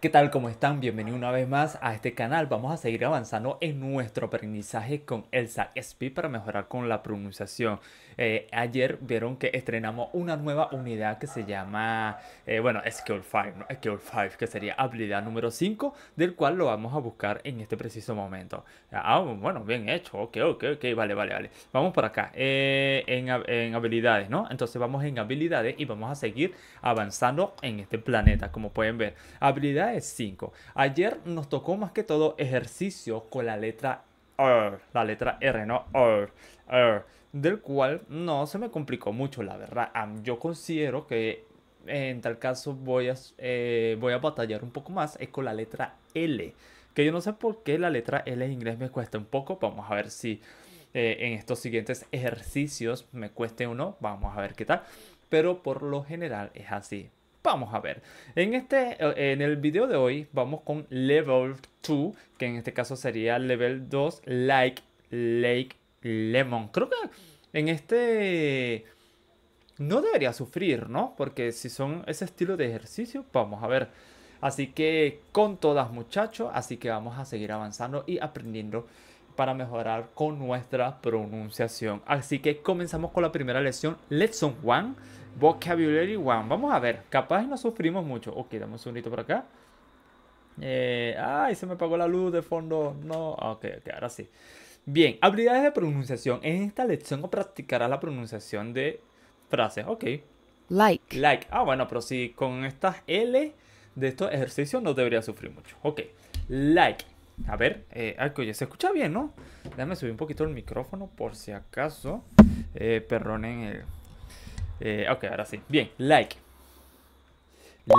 ¿Qué tal? ¿Cómo están? Bienvenido una vez más a este canal. Vamos a seguir avanzando en nuestro aprendizaje con Elsa Speed para mejorar con la pronunciación. Eh, ayer vieron que estrenamos una nueva unidad que se llama, eh, bueno, Skill 5, ¿no? Skill 5, que sería habilidad número 5, del cual lo vamos a buscar en este preciso momento. Ah, bueno, bien hecho. Ok, ok, ok, vale, vale, vale. Vamos por acá, eh, en, en habilidades, ¿no? Entonces vamos en habilidades y vamos a seguir avanzando en este planeta, como pueden ver. Habilidades es 5. Ayer nos tocó más que todo ejercicio con la letra R, la letra R, no R, R, del cual no se me complicó mucho, la verdad. Yo considero que en tal caso voy a, eh, voy a batallar un poco más es con la letra L. Que yo no sé por qué la letra L en inglés me cuesta un poco. Vamos a ver si eh, en estos siguientes ejercicios me cueste uno. Vamos a ver qué tal. Pero por lo general es así. Vamos a ver. En, este, eh, en el video de hoy vamos con Level 2, que en este caso sería Level 2 Like Lake Lemon. Creo que en este no debería sufrir, ¿no? Porque si son ese estilo de ejercicio, vamos a ver. Así que con todas muchachos, así que vamos a seguir avanzando y aprendiendo para mejorar con nuestra pronunciación. Así que comenzamos con la primera lección, Lesson 1. Vocabulary One. Vamos a ver. Capaz no sufrimos mucho. Ok, dame un segundito por acá. Eh, ay, se me apagó la luz de fondo. No. Ok, ok, ahora sí. Bien, habilidades de pronunciación. En esta lección practicarás la pronunciación de frases. Ok. Like. Like. Ah, bueno, pero si con estas L de estos ejercicios no debería sufrir mucho. Ok. Like. A ver, eh, ay, oye, se escucha bien, ¿no? Déjame subir un poquito el micrófono por si acaso. Eh, en el eh, ok, ahora sí. Bien, like.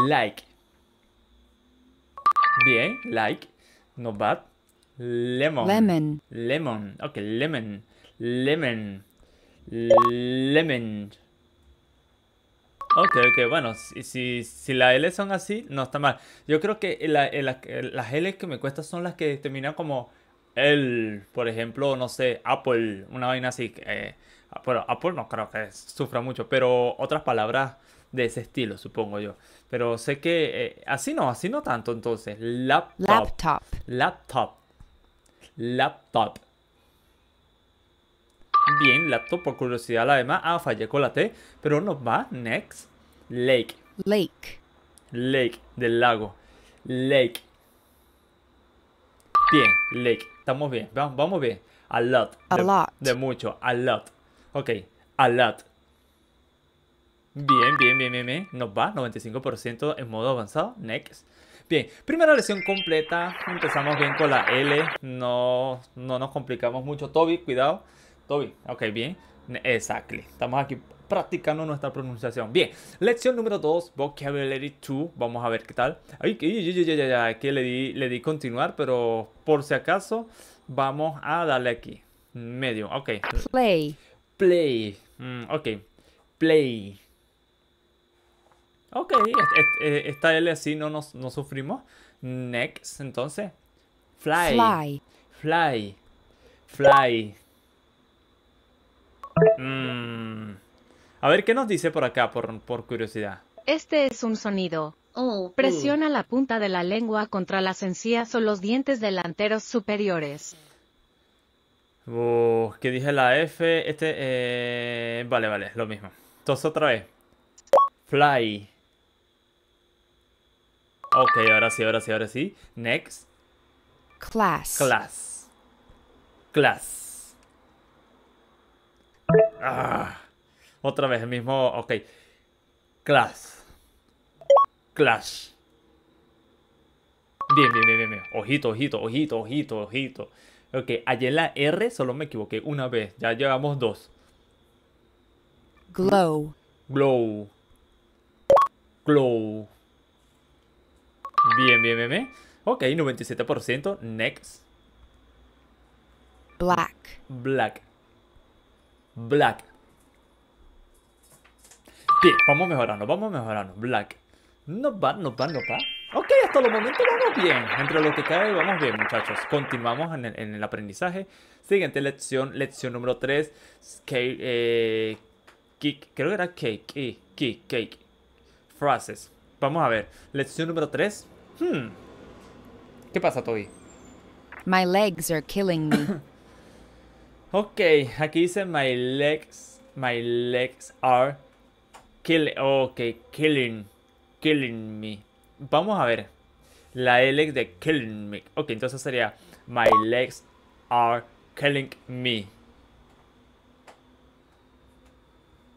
Like. Bien, like. No bad. Lemon. Lemon. Lemon. Ok, lemon. Lemon. Lemon. Ok, ok, bueno, si, si, si L son así, no está mal. Yo creo que eh, eh, las L que me cuesta son las que terminan como el, por ejemplo, no sé, Apple, una vaina así. Eh, bueno, Apple no creo que sufra mucho, pero otras palabras de ese estilo, supongo yo. Pero sé que eh, así no, así no tanto entonces. Laptop. Laptop. Laptop. Laptop. Bien, laptop por curiosidad la demás. Ah, fallé con la T, pero nos va. Next. Lake. Lake. Lake, del lago. Lake. Bien, lake. Estamos bien, vamos, bien. A lot. A lot. De mucho, a lot. Ok, a lot. Bien, bien, bien, bien, bien. Nos va, 95% en modo avanzado. Next. Bien, primera lección completa. Empezamos bien con la L. No, nos complicamos mucho. Toby, cuidado. Toby, ok, bien. Exactly. Estamos aquí practicando nuestra pronunciación. Bien, lección número 2, Vocabulary 2. Vamos a ver qué tal. Ay, que le di, le di continuar, pero por si acaso, vamos a darle aquí. Medio, ok. Play. Play. Mm, ok. Play. Ok, eh, esta L así no nos no sufrimos. Next, entonces. Fly. Fly. Fly. Fly. Mm. A ver, ¿qué nos dice por acá, por, por curiosidad? Este es un sonido. Oh, oh. presiona la punta de la lengua contra las encías o los dientes delanteros superiores. Uf, que dije la F. Este. Eh... Vale, vale, lo mismo. Entonces otra vez. Fly. Ok, ahora sí, ahora sí, ahora sí. Next. Class. Class. Class. Ah, otra vez, el mismo. Ok. Class. Clash. Bien, bien, bien, bien, bien. Ojito, ojito, ojito, ojito, ojito. Ok, ayer la R solo me equivoqué una vez. Ya llevamos dos. Glow. Glow. Glow. Bien, bien, bien, Ok, 97%. Next. Black. Black. Black. Bien, vamos mejorando, vamos mejorando. Black. No bad, no bad, no bad. Ok, hasta los momentos vamos bien. Entre lo que cae vamos bien, muchachos. Continuamos en el, aprendizaje. Siguiente lección, lección número 3. Cake, eh, creo que era cake, kick, cake, Frases. Vamos a ver. Lección número 3. Hmm. ¿Qué pasa, Toby? My legs are killing me. ok, aquí dice my legs, my legs are killing. Ok, killing, killing me. Vamos a ver. La L de killing me. Ok, entonces sería My legs are killing me.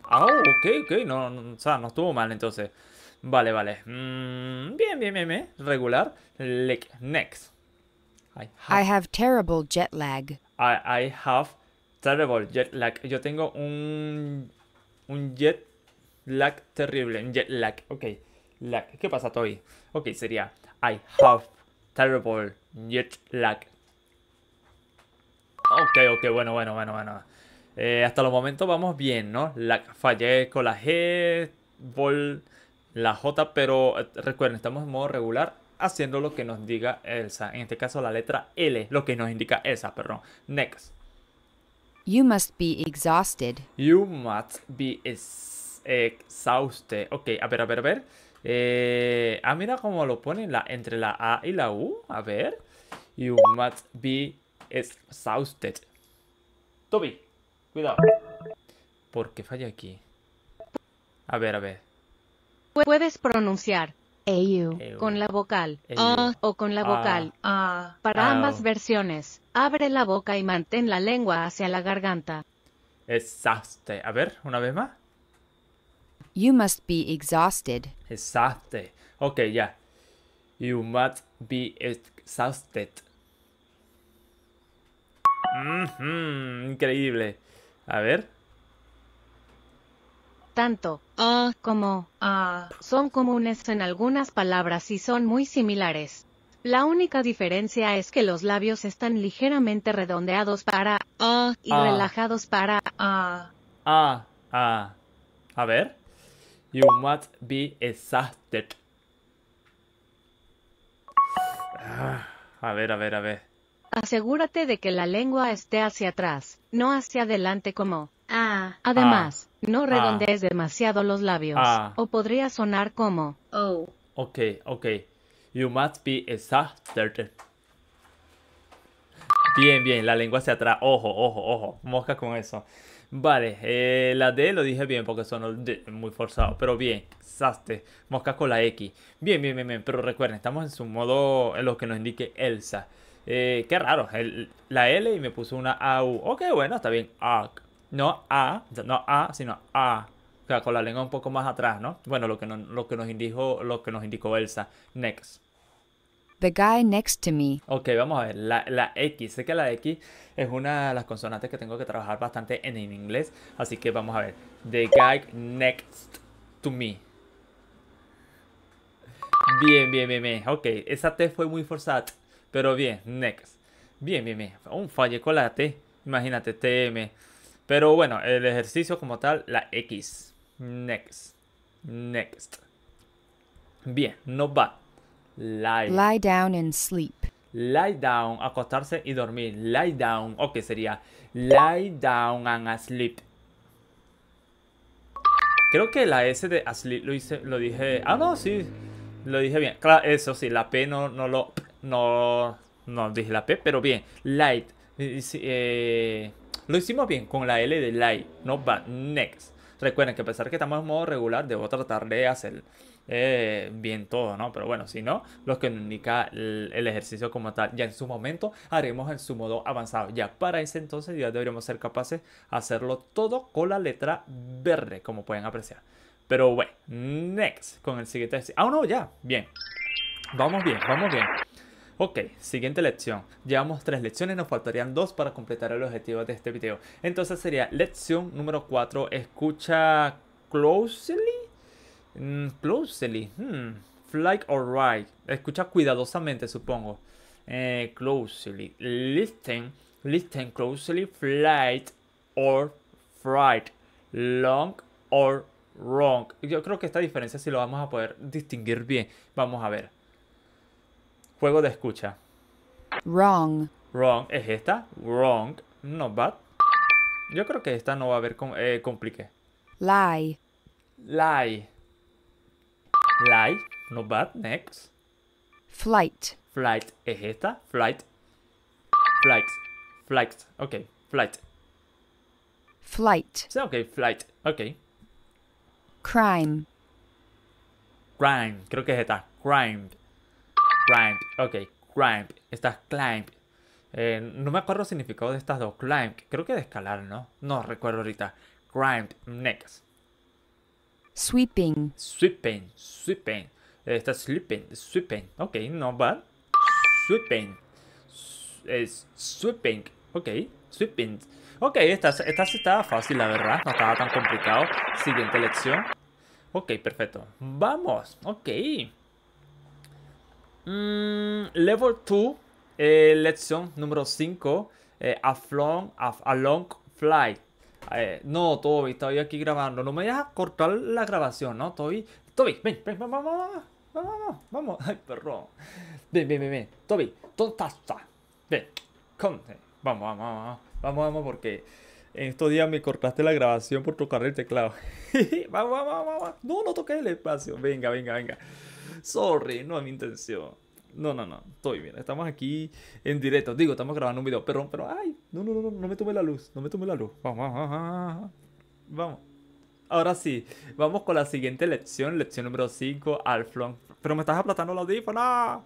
Ah, ok, ok. No, o sea, no estuvo mal entonces. Vale, vale. Mm, bien, bien, bien, Regular. Leg next. I have, terrible jet lag. I, have terrible jet lag. Yo tengo un, un jet lag terrible. Un jet lag. Ok. ¿Qué pasa, Toy? Ok, sería I have terrible jet lag. Ok, ok, bueno, bueno, bueno, bueno. Eh, hasta el momento vamos bien, ¿no? La, fallé con la G, ball, la J, pero eh, recuerden, estamos en modo regular haciendo lo que nos diga Elsa. En este caso la letra L, lo que nos indica Elsa, perdón. Next. You must be exhausted. You must be exhausted. Ok, a ver, a ver, a ver. Eh, ah, mira cómo lo ponen entre la A y la U. A ver. You must be exhausted. Toby, cuidado. ¿Por qué falla aquí? A ver, a ver. Puedes pronunciar con la vocal o con la vocal Para ambas versiones, abre la boca y mantén la lengua hacia la garganta. Exhausted. A ver, una vez más. You must be exhausted. Exhausted. Ok, ya. You must be exhausted. Mm-hmm, increíble. A ver. Tanto ah como ah son comunes en algunas palabras y son muy similares. La única diferencia es que los labios están ligeramente redondeados para ah y ah. relajados para ah. Ah, ah. A ver. You must be exhausted. Ah, a ver, a ver, a ver. Asegúrate de que la lengua esté hacia atrás, no hacia adelante como ah. Además, ah. no redondees demasiado los labios, o podría sonar como oh. Ok, ok. You must be exhausted. Bien, bien, la lengua hacia atrás. Ojo, ojo, ojo. Mosca con eso. Vale, eh, la D lo dije bien porque son muy forzados, pero bien, Saste, mosca con la X. Bien, bien, bien, bien, pero recuerden, estamos en su modo, en lo que nos indique Elsa. Eh, qué raro, la L y me puso una AU. Ok, bueno, está bien, No A, no A, sino A. O sea, con la lengua un poco más atrás, ¿no? Bueno, lo que, lo que nos lo que nos indicó Elsa. Next. The guy next to me. Ok, vamos a ver. La, X. Sé que la X es una de las consonantes que tengo que trabajar bastante en, inglés. Así que vamos a ver. The guy next to me. Bien, bien, bien, bien. Ok, esa T fue muy forzada. Pero bien, next. Bien, bien, bien. Un fallo con la T. Imagínate, TM. Pero bueno, el ejercicio como tal, la X. Next. Next. Bien, no va. Lie. down and sleep. Lie down, acostarse y dormir. Lie down, o que sería lie down and sleep. Creo que la S de asleep lo, hice, lo dije. Ah, no, sí. Lo dije bien. Claro, eso sí, la P no, no lo. No, no dije la P, pero bien. Light. Eh, lo hicimos bien con la L de light. No va Next. Recuerden que a pesar que estamos en modo regular, debo tratar de hacer eh, bien todo, ¿no? Pero bueno, si no, lo que indica el, ejercicio como tal, ya en su momento haremos en su modo avanzado. Ya para ese entonces ya deberíamos ser capaces de hacerlo todo con la letra verde, como pueden apreciar. Pero bueno, next, con el siguiente... Ah, no, ya, bien. Vamos bien, vamos bien. Ok, siguiente lección. Llevamos tres lecciones, nos faltarían dos para completar el objetivo de este video. Entonces sería lección número 4, escucha closely. Mm, closely. Hmm. Flight or right Escucha cuidadosamente, supongo. Eh, closely. Listen. Listen closely. Flight or fright. Long or wrong. Yo creo que esta diferencia si lo vamos a poder distinguir bien. Vamos a ver. Juego de escucha. Wrong. Wrong. ¿Es esta? Wrong. No, bad. Yo creo que esta no va a haber eh, complique. Lie. Lie. Lie. No, bad. Next. Flight. Flight. ¿Es esta? Flight. Flight. Flight. Ok. Flight. Flight. Ok, flight. Ok. Crime. Crime. Creo que es esta. Crime. Climb. Ok, climb. Estas climb. Eh, no me acuerdo el significado de estas dos. Climb. Creo que de escalar, ¿no? No recuerdo ahorita. Climb. Next. Sweeping. Sweeping. Sweeping. Eh, esta sweeping. Sweeping. Ok, no va Sweeping. Es sweeping. Ok. Sweeping. Ok, esta, esta sí estaba fácil, la verdad. No estaba tan complicado. Siguiente lección. Ok, perfecto. Vamos. Ok. Mm, level 2, eh, lección número 5, eh, a, long, a, long flight. Eh, no, Toby, estoy aquí grabando. No me dejas cortar la grabación, ¿no, Toby? Toby, ven, ven, vamos, vamos, vamos, vamos. Ay, perro. Ven, ven, ven, ven. Toby, ¿dónde estás? Ven, come. Vamos, vamos, vamos, vamos, vamos, porque en estos días me cortaste la grabación por tocar el teclado. vamos, vamos, vamos, vamos. No, no toques el espacio. Venga, venga, venga. Sorry, no es mi intención. No, no, no, estoy bien. Estamos aquí en directo. Digo, estamos grabando un video, pero, pero, ay, no, no, no, no, me tome la luz, no me tome la luz. Vamos, vamos, vamos. Ahora sí, vamos con la siguiente lección, lección número 5, Alflon. Pero me estás aplastando los audífono.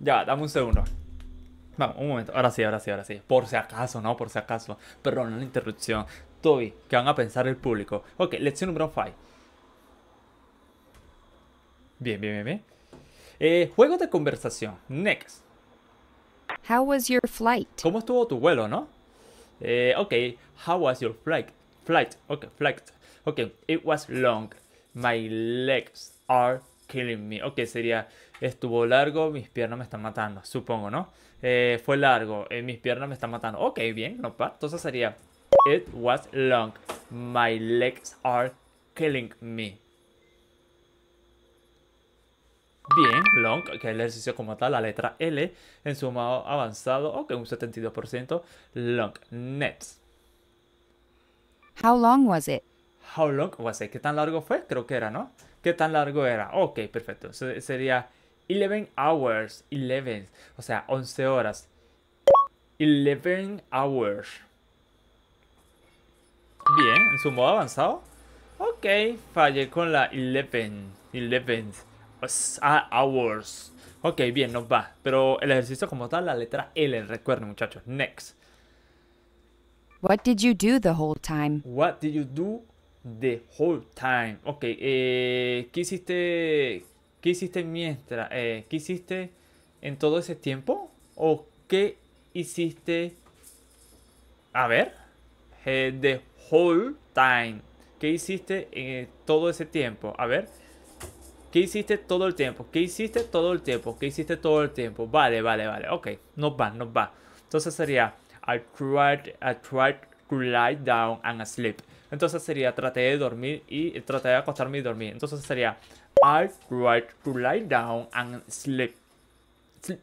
Ya, dame un segundo. Vamos, un momento. Ahora sí, ahora sí, ahora sí. Por si acaso, no, por si acaso. Perdón la interrupción. Estoy ¿qué van a pensar el público? Ok, lección número 5. Bien, bien, bien, bien. Eh, juego de conversación. Next. How was your flight? ¿Cómo estuvo tu vuelo, no? Eh, ok, how was your flight? Flight, ok, flight. Ok, it was long. My legs are killing me. Ok, sería, estuvo largo, mis piernas me están matando, supongo, ¿no? Eh, fue largo, mis piernas me están matando. Ok, bien, no pa. Entonces sería, it was long. My legs are killing me bien, long, que el ejercicio como tal, la letra L, en su modo avanzado, ok, un 72%, long, next. How long was it? How long was it? ¿Qué tan largo fue? Creo que era, ¿no? ¿Qué tan largo era? Ok, perfecto. sería 11 hours, 11, o sea, 11 horas. 11 hours. Bien, en su modo avanzado. Ok, fallé con la 11. 11. Pues, ah, hours. Ok, bien, nos va. Pero el ejercicio como tal, la letra L, recuerden muchachos. Next. What did you do the whole time? What did you do the whole time? Ok, eh, ¿qué hiciste? ¿Qué hiciste mientras? Eh, ¿Qué hiciste en todo ese tiempo? ¿O qué hiciste? A ver. Eh, the whole time. ¿Qué hiciste en todo ese tiempo? A ver hiciste todo el tiempo? ¿Qué hiciste todo el tiempo? ¿Qué hiciste todo el tiempo? Vale, vale, vale. Ok, nos va, nos va. Entonces sería I tried, I tried to lie down and sleep. Entonces sería traté de dormir y traté de acostarme y dormir. Entonces sería I tried to lie down and sleep. Eh,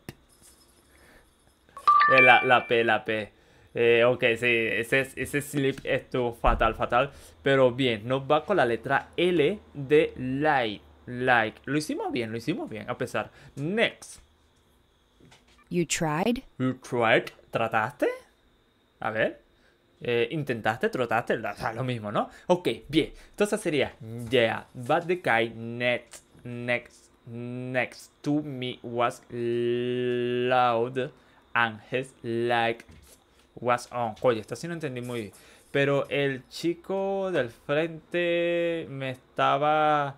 la, P, la P. Eh, ok, sí, ese, ese slip estuvo fatal, fatal. Pero bien, nos va con la letra L de light. Like. Lo hicimos bien, lo hicimos bien, a pesar. Next. You tried. You tried. ¿Trataste? A ver. Eh, intentaste, Trataste, lo mismo, ¿no? Ok, bien. Entonces sería, yeah, but the guy next, next, next to me was loud and his like was on. Oye, esto sí no entendí muy bien. Pero el chico del frente me estaba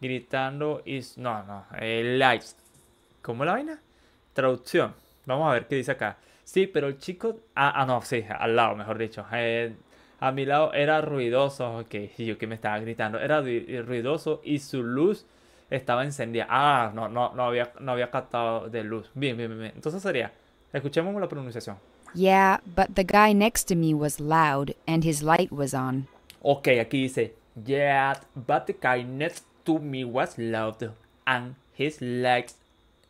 gritando is... No, no, el light ¿Cómo la vaina? Traducción. Vamos a ver qué dice acá. Sí, pero el chico... Ah, ah no, sí, al lado, mejor dicho. Eh, a mi lado era ruidoso. Ok, yo que me estaba gritando. Era ruidoso y su luz estaba encendida. Ah, no, no, no había, no había captado de luz. Bien, bien, bien. Entonces sería... Escuchemos la pronunciación. Yeah, but the guy next to me was loud and his light was on. Ok, aquí dice... Yeah, but the guy next to me was loved, and his legs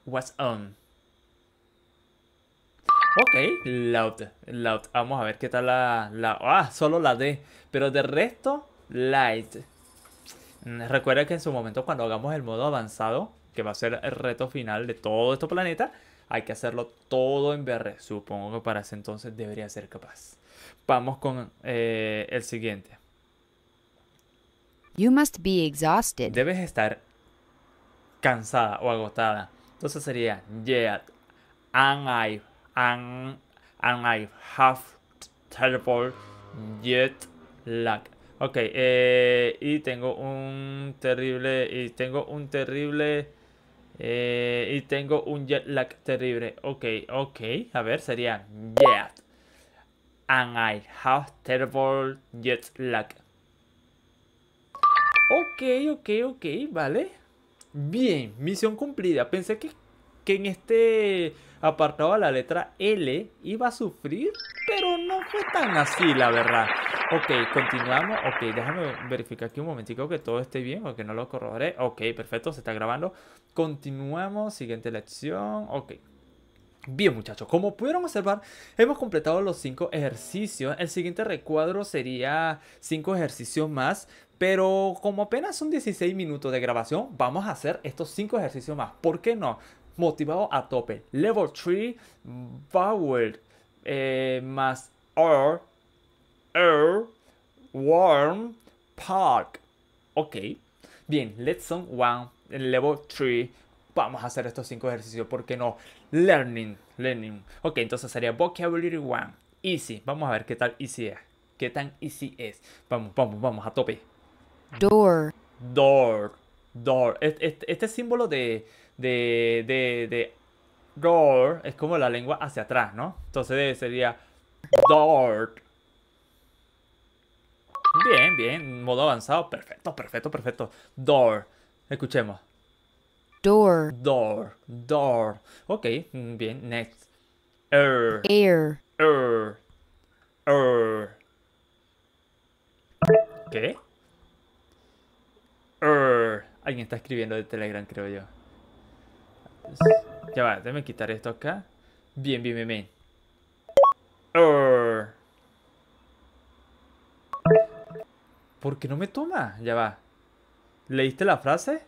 was on. Ok, loud, loud. Vamos a ver qué tal la... la ah, solo la D. Pero de resto, light. Mm, recuerda que en su momento cuando hagamos el modo avanzado, que va a ser el reto final de todo este planeta, hay que hacerlo todo en BR. Supongo que para ese entonces debería ser capaz. Vamos con eh, el siguiente. You must be exhausted. Debes estar cansada o agotada. Entonces sería yeah, and I and, I have terrible jet lag. Ok, eh, y tengo un terrible y tengo un terrible eh, y tengo un jet lag terrible. Ok, ok, a ver, sería yeah, and I have terrible jet lag. Ok, ok, ok, vale. Bien, misión cumplida. Pensé que, que en este apartado la letra L iba a sufrir, pero no fue tan así, la verdad. Ok, continuamos. Ok, déjame verificar aquí un momentico que todo esté bien porque no lo corroboré. Ok, perfecto, se está grabando. Continuamos, siguiente lección. Ok, Bien muchachos, como pudieron observar, hemos completado los 5 ejercicios. El siguiente recuadro sería cinco ejercicios más, pero como apenas son 16 minutos de grabación, vamos a hacer estos cinco ejercicios más. ¿Por qué no? Motivado a tope. Level 3, Vowel, eh, más R, R, Warm, Park. Ok. Bien, let's Lesson 1, Level 3. Vamos a hacer estos cinco ejercicios, ¿por qué no? Learning, learning. Ok, entonces sería vocabulary one. Easy. Vamos a ver qué tal easy es. Qué tan easy es. Vamos, vamos, vamos, a tope. Door. Door. Door. Este, símbolo de, de, de, de door es como la lengua hacia atrás, ¿no? Entonces sería door. Bien, bien, modo avanzado, perfecto, perfecto, perfecto. Door. Escuchemos. Door. Door. Door. Ok, mm, bien. Next. Er. Air. Air. Er. ¿Qué? Err er. Alguien está escribiendo de Telegram, creo yo. Ya va, déjame quitar esto acá. Bien, bien, bien, bien. ¿Por qué no me toma? Ya va. ¿Leíste la frase?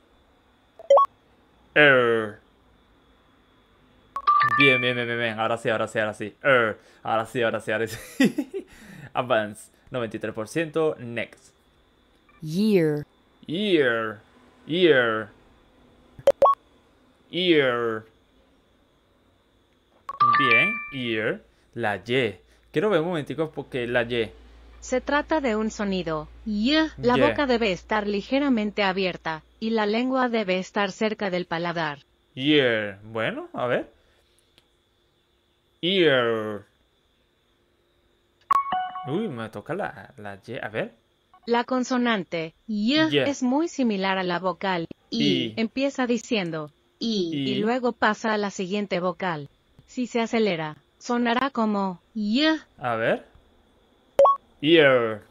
Bien, bien, bien, bien, bien. Ahora sí, ahora sí, ahora sí. Ahora sí, ahora sí, ahora sí. Advance. 93%. Next. Year. Year. Year. Year. Bien, year. La Y. Quiero ver un momentico porque la Y. Se trata de un sonido. La boca debe estar ligeramente abierta y la lengua debe estar cerca del paladar. Bueno, a ver. Ear. Uy, me toca la, Y. A ver. La consonante y es muy similar a la vocal y. Empieza diciendo y, y luego pasa a la siguiente vocal. Si se acelera, sonará como y. A ver. Ear.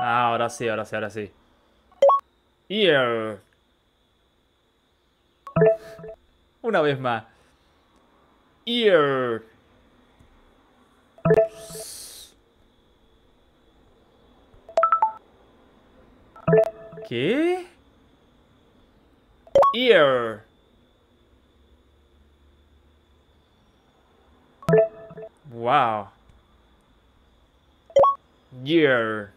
Ah, ahora sí, ahora sí, ahora sí. Ear. Una vez más. Ear. ¿Qué? Ear. Wow. Year.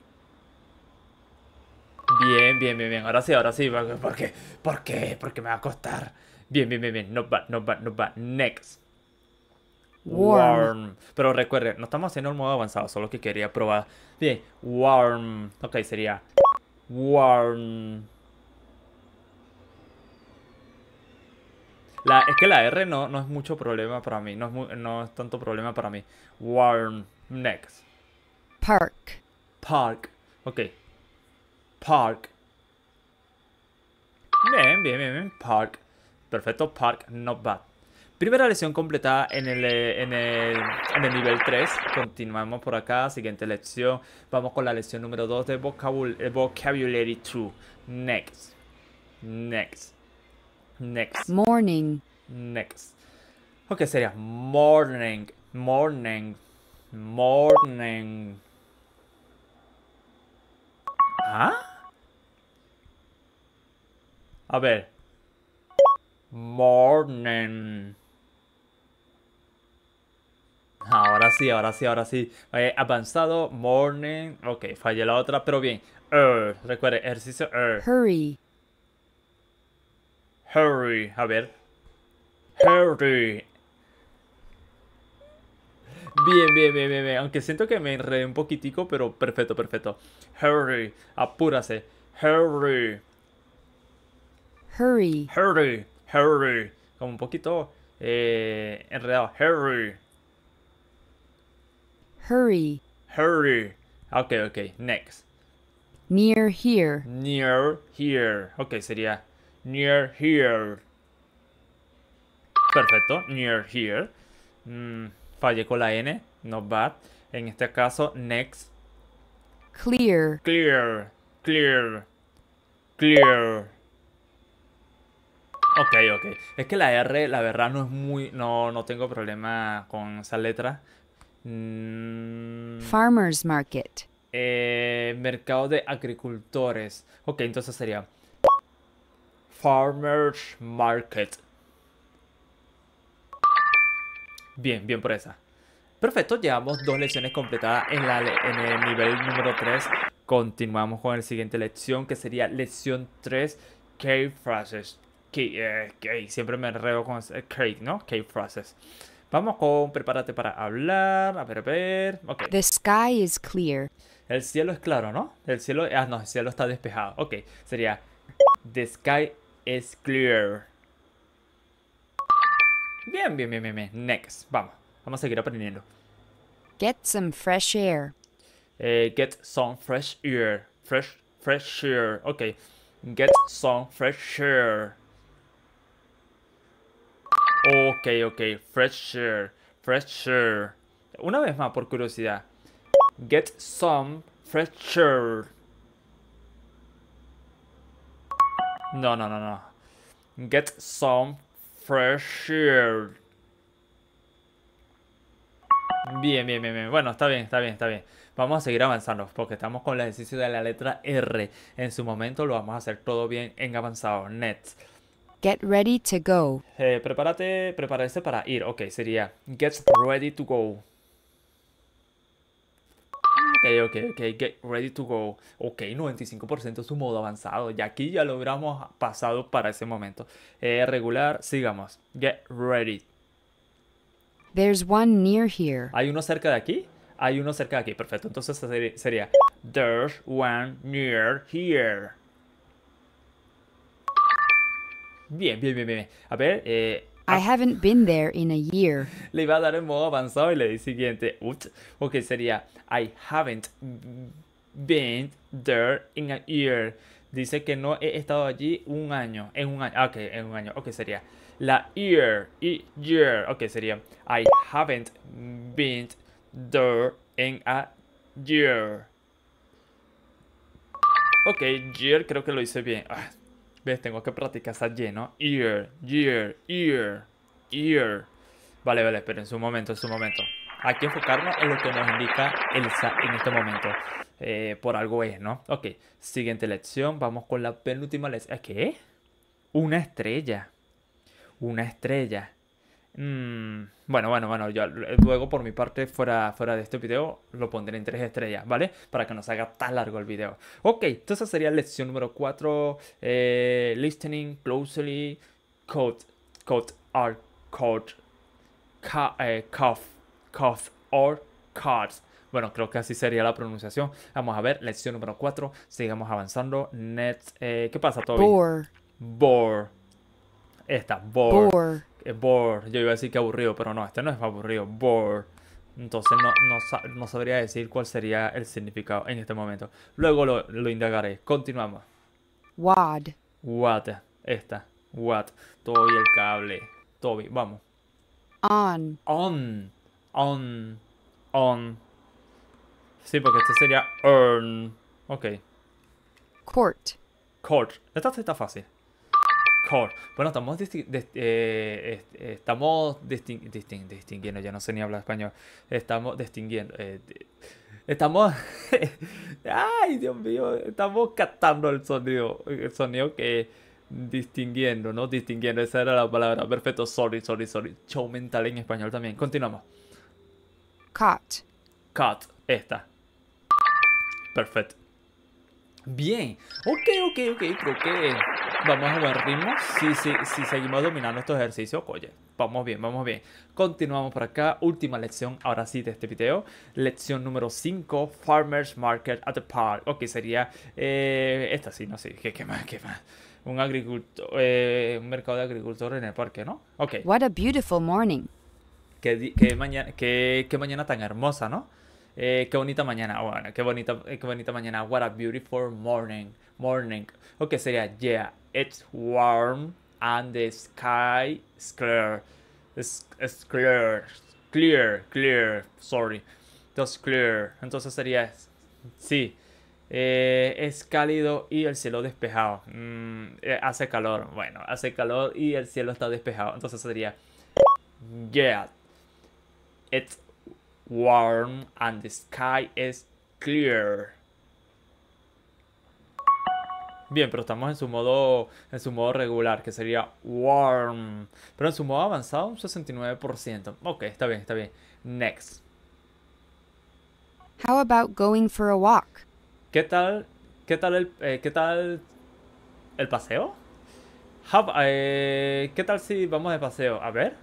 Bien, bien, bien, bien. Ahora sí, ahora sí. ¿Por qué? ¿Por qué? Porque me va a costar. Bien, bien, bien, bien. No va, no va, no va. Next. Warm. Pero recuerden, no estamos haciendo el modo avanzado, solo que quería probar. Bien, warm. Ok, sería warm. La, es que la R no, no es mucho problema para mí, no es, no es tanto problema para mí. Warm. Next. Park. Park. Ok. Park. Bien, bien, bien, Park. Perfecto, Park, not bad. Primera lección completada eh, en el, en el, nivel 3. Continuamos por acá. Siguiente lección. Vamos con la lección número 2 de eh, Vocabulary 2. Next. Next. Next. Morning. Next. Ok, sería morning. Morning. Morning. A ver. Morning. Ahora sí, ahora sí, ahora sí. Eh, avanzado, morning. Ok, fallé la otra, pero bien. Er, recuerde, ejercicio er. Hurry. Hurry, a ver. Hurry. Bien, bien, bien, bien, bien. Aunque siento que me enredé un poquitico, pero perfecto, perfecto. Hurry, apúrase. Hurry. Hurry. Hurry, hurry. Como un poquito eh, enredado. Hurry. Hurry. Hurry. Ah, ok, ok. Next. Near here. Near here. Ok, sería near here. Perfecto. Near here. Mm. Falle con la N, no bad. En este caso, next. Clear. Clear. Clear. Clear. Ok, ok. Es que la R, la verdad, no es muy. No, no tengo problema con esa letra. Mm. Farmers Market. Eh, mercado de agricultores. Ok, entonces sería. Farmers Market. Bien, bien por esa. Perfecto, llevamos dos lecciones completadas en, el nivel número 3. Continuamos con la siguiente lección, que sería lección 3, Key Phrases. Que, eh, siempre me enredo con Cave ¿no? Key Phrases. Vamos con prepárate para hablar, a ver, a ver. The sky is clear. El cielo es claro, ¿no? El cielo, ah, no, el cielo está despejado. Ok, sería The sky is clear. Bien, bien, bien, bien, bien. Next. Vamos. Vamos a seguir aprendiendo. Get some fresh air. Eh, get some fresh air. Fresh, fresh air. Ok. Get some fresh air. Ok, ok. Fresh air. Fresh air. Una vez más, por curiosidad. Get some fresh air. No, no, no, no. Get some Fresh Bien, bien, bien, bien. Bueno, está bien, está bien, está bien. Vamos a seguir avanzando porque estamos con el ejercicio de la letra R. En su momento lo vamos a hacer todo bien en avanzado. net Get ready to go. Eh, prepárate, para ir. Ok, sería get ready to go ok, ok, get ready to go. Ok, 95% es un modo avanzado. Y aquí ya lo logramos pasado para ese momento. Eh, regular, sigamos. Get ready. There's one near here. Hay uno cerca de aquí. Hay uno cerca de aquí. Perfecto. Entonces sería There's one near here. Bien, bien, bien, bien. A ver, eh, I ah. haven't been there in a year. Le iba a dar el modo avanzado y le di siguiente. Okay, Ok, sería I haven't been there in a year. Dice que no he estado allí un año. En un año. Ok, en un año. Ok, sería la year. y Year. Ok, sería I haven't been there in a year. Ok, year creo que lo hice bien. Ah. ¿Ves? Tengo que practicar esa Y, ¿no? Ear, ear, ear, ear. Vale, vale, pero en su momento, en su momento. Hay que enfocarnos en lo que nos indica el en este momento. Eh, por algo es, ¿no? Ok, siguiente lección. Vamos con la penúltima lección. ¿Qué? Una estrella. Una estrella. Mm, bueno, bueno, bueno, yo luego por mi parte, fuera, fuera de este video, lo pondré en tres estrellas, ¿vale? Para que no se haga tan largo el video. Ok, entonces sería lección número 4, eh, listening closely, code, code, or code, eh, cough, cough, or cards. Bueno, creo que así sería la pronunciación. Vamos a ver, lección número 4, sigamos avanzando. Net, eh, ¿Qué pasa, Toby? Bore. Bore. Esta, bore. bore. Eh, Yo iba a decir que aburrido, pero no, este no es aburrido, bored. Entonces no, sabría decir cuál sería el significado en este momento. Luego lo, indagaré. Continuamos. What. What. Esta. What. Toby el cable. Toby, vamos. On. On. On. On. Sí, porque este sería earn. Ok. Court. Court. Esta está fácil. Bueno, estamos, eh, eh, distinguiendo, ya no sé ni hablar español. Estamos distinguiendo. Eh, estamos. Ay, Dios mío, estamos captando el sonido. El sonido que distinguiendo, ¿no? Distinguiendo, esa era la palabra. Perfecto, sorry, sorry, sorry. Show mental en español también. Continuamos. Cut Cut, esta. Perfecto. Bien. Ok, ok, ok. Creo que vamos a buen ritmo. Si, si seguimos dominando estos ejercicios, oye, vamos bien, vamos bien. Continuamos por acá. Última lección, ahora sí, de este video. Lección número 5, Farmers Market at the Park. Ok, sería eh, esta, sí, no sé, ¿Qué, más, qué más? Un, agricultor, eh, un mercado de agricultores en el parque, ¿no? Ok. What a beautiful morning. Qué, mañana, mañana tan hermosa, ¿no? Eh, qué bonita mañana, bueno, qué bonita, qué bonita mañana. What a beautiful morning morning. Ok, sería yeah, it's warm and the sky is clear. It's, clear, clear, clear, sorry. it's clear. Entonces sería sí. Eh, es cálido y el cielo despejado. Mm, eh, hace calor. Bueno, hace calor y el cielo está despejado. Entonces sería Yeah. It's warm and the sky is clear. Bien, pero estamos en su modo en su modo regular, que sería warm. Pero en su modo avanzado un 69%. Ok, está bien, está bien. Next. How about going for a walk? ¿Qué tal qué tal el eh, qué tal el paseo? Eh, ¿Qué tal si vamos de paseo? A ver.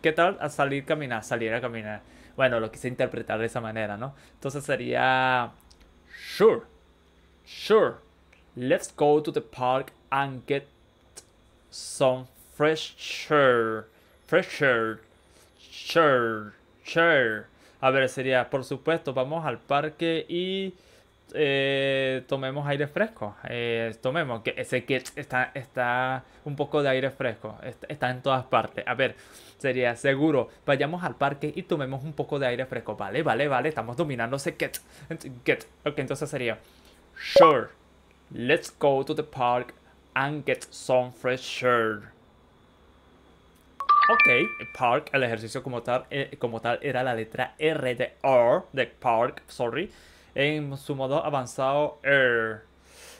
¿Qué tal a salir a caminar? Salir a caminar. Bueno, lo quise interpretar de esa manera, ¿no? Entonces sería. Sure. Sure. Let's go to the park and get some fresh air. Fresh air. Sure, sure. A ver, sería, por supuesto, vamos al parque y eh, tomemos aire fresco. Eh, tomemos, que ese que está, está un poco de aire fresco. Está, en todas partes. A ver, sería seguro. Vayamos al parque y tomemos un poco de aire fresco. Vale, vale, vale. Estamos dominando ese get. get. Ok, entonces sería. Sure. Let's go to the park and get some fresh air. Ok, park, el ejercicio como tal, eh, como tal era la letra R de R, de park, sorry, en su modo avanzado air. Er,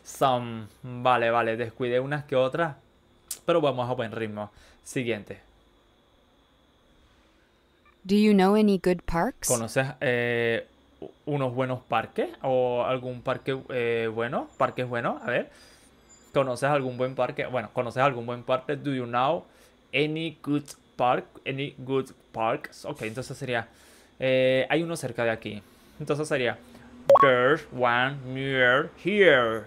some, vale, vale, descuide unas que otras, pero vamos a buen ritmo. Siguiente. Do you know any good parks? ¿Conoces eh, unos buenos parques o algún parque eh, bueno, parques bueno, a ver. ¿Conoces algún buen parque? Bueno, ¿conoces algún buen parque? Do you know any good park? Any good parks? Ok, entonces sería eh, hay uno cerca de aquí. Entonces sería There's one near here.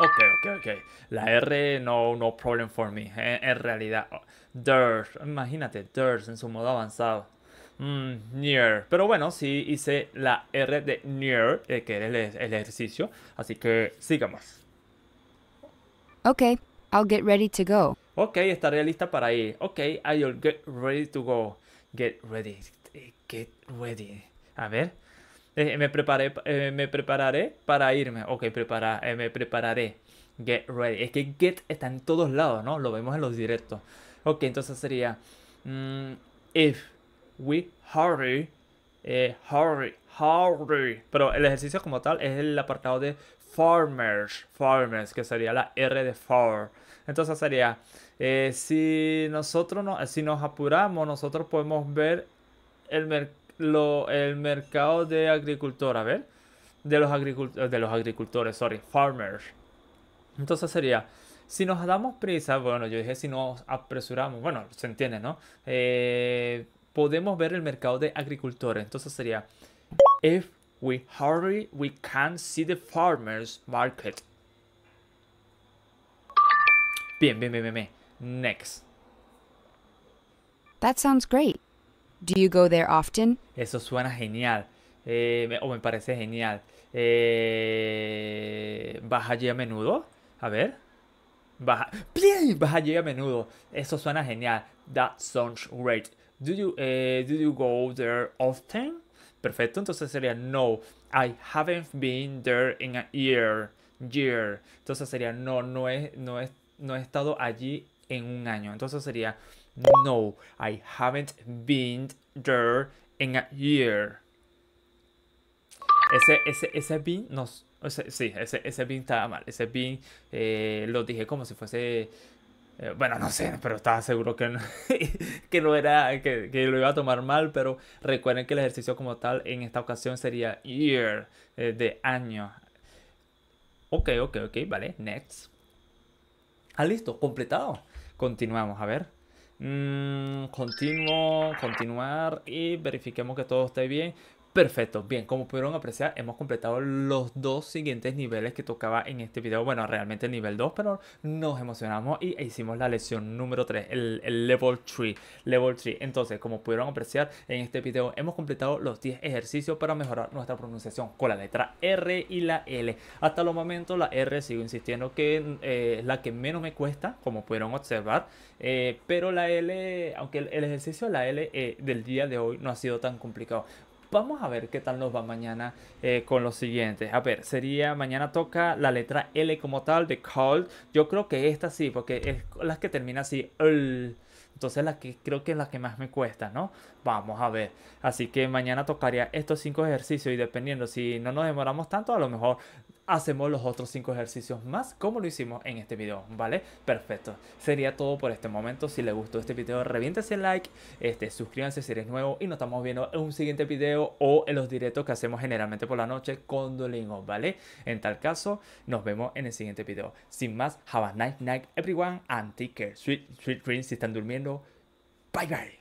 Ok, ok, ok. La R no, no problem for me. Eh, en, realidad, there's, imagínate, there's en su modo avanzado. Mm, near. Pero bueno, sí hice la R de near, eh, que era e-, el, ejercicio. Así que sigamos. Ok, I'll get ready to go. Ok, estaré lista para ir. Ok, I'll get ready to go. Get ready. Eh, get ready. A ver. Eh, me, prepararé para irme. Ok, prepara, me prepararé. Get ready. Es que get está en todos lados, ¿no? Lo vemos en los directos. Ok, entonces sería... Mm, if we hurry. Eh, hurry, hurry. Pero el ejercicio como tal es el apartado de farmers, farmers, que sería la R de far. Entonces sería, eh, si nosotros no, si nos apuramos, nosotros podemos ver el, el mercado de agricultor, a ver, de los, de los agricultores, sorry, farmers. Entonces sería, si nos damos prisa, bueno, yo dije si nos apresuramos, bueno, se entiende, ¿no? Eh, podemos ver el mercado de agricultores. Entonces sería, if we hurry, we can see the farmers market. Bien, bien, bien, bien, bien. Next. That sounds great. Do you go there often? Eso suena genial. Eh, o me parece genial. Eh, ¿Vas allí a menudo? A ver. Baja, bien, vas allí a menudo. Eso suena genial. That sounds great. Eh, do you, go there often? Perfecto, entonces sería no, I haven't been there in a year. Year. Entonces sería no, no he, no estado allí en un año. Entonces sería no, I haven't been there in a year. Ese, ese, ese been nos... sí, ese, ese been estaba mal. Ese been eh, lo dije como si fuese eh, bueno, no sé, pero estaba seguro que que no era, que, lo iba a tomar mal, pero recuerden que el ejercicio como tal en esta ocasión sería year, eh, de año. Ok, ok, ok, vale, next. Ah, listo, completado. Continuamos, a ver. Mm, continuo, continuar y verifiquemos que todo esté bien. Perfecto, bien, como pudieron apreciar, hemos completado los dos siguientes niveles que tocaba en este video. Bueno, realmente el nivel 2, pero nos emocionamos y hicimos la lección número 3, el, level 3. Level 3. Entonces, como pudieron apreciar en este video, hemos completado los 10 ejercicios para mejorar nuestra pronunciación con la letra R y la L. Hasta el momento la R sigo insistiendo que eh, es la que menos me cuesta, como pudieron observar. Eh, pero la L, aunque el, ejercicio de la L eh, del día de hoy no ha sido tan complicado. Vamos a ver qué tal nos va mañana eh, con los siguientes. A ver, sería mañana toca la letra L como tal de Cold. Yo creo que esta sí, porque es la que termina así. Entonces la que creo que es la que más me cuesta, ¿no? Vamos a ver. Así que mañana tocaría estos cinco ejercicios y dependiendo si no nos demoramos tanto, a lo mejor hacemos los otros cinco ejercicios más como lo hicimos en este video, ¿vale? Perfecto. Sería todo por este momento. Si les gustó este video, reviéntese el like, este, suscríbanse si eres nuevo y nos estamos viendo en un siguiente video o en los directos que hacemos generalmente por la noche con Dolingo, ¿vale? En tal caso, nos vemos en el siguiente video. Sin más, have a nice night everyone and take care. Sweet, sweet dreams si están durmiendo. Bye bye.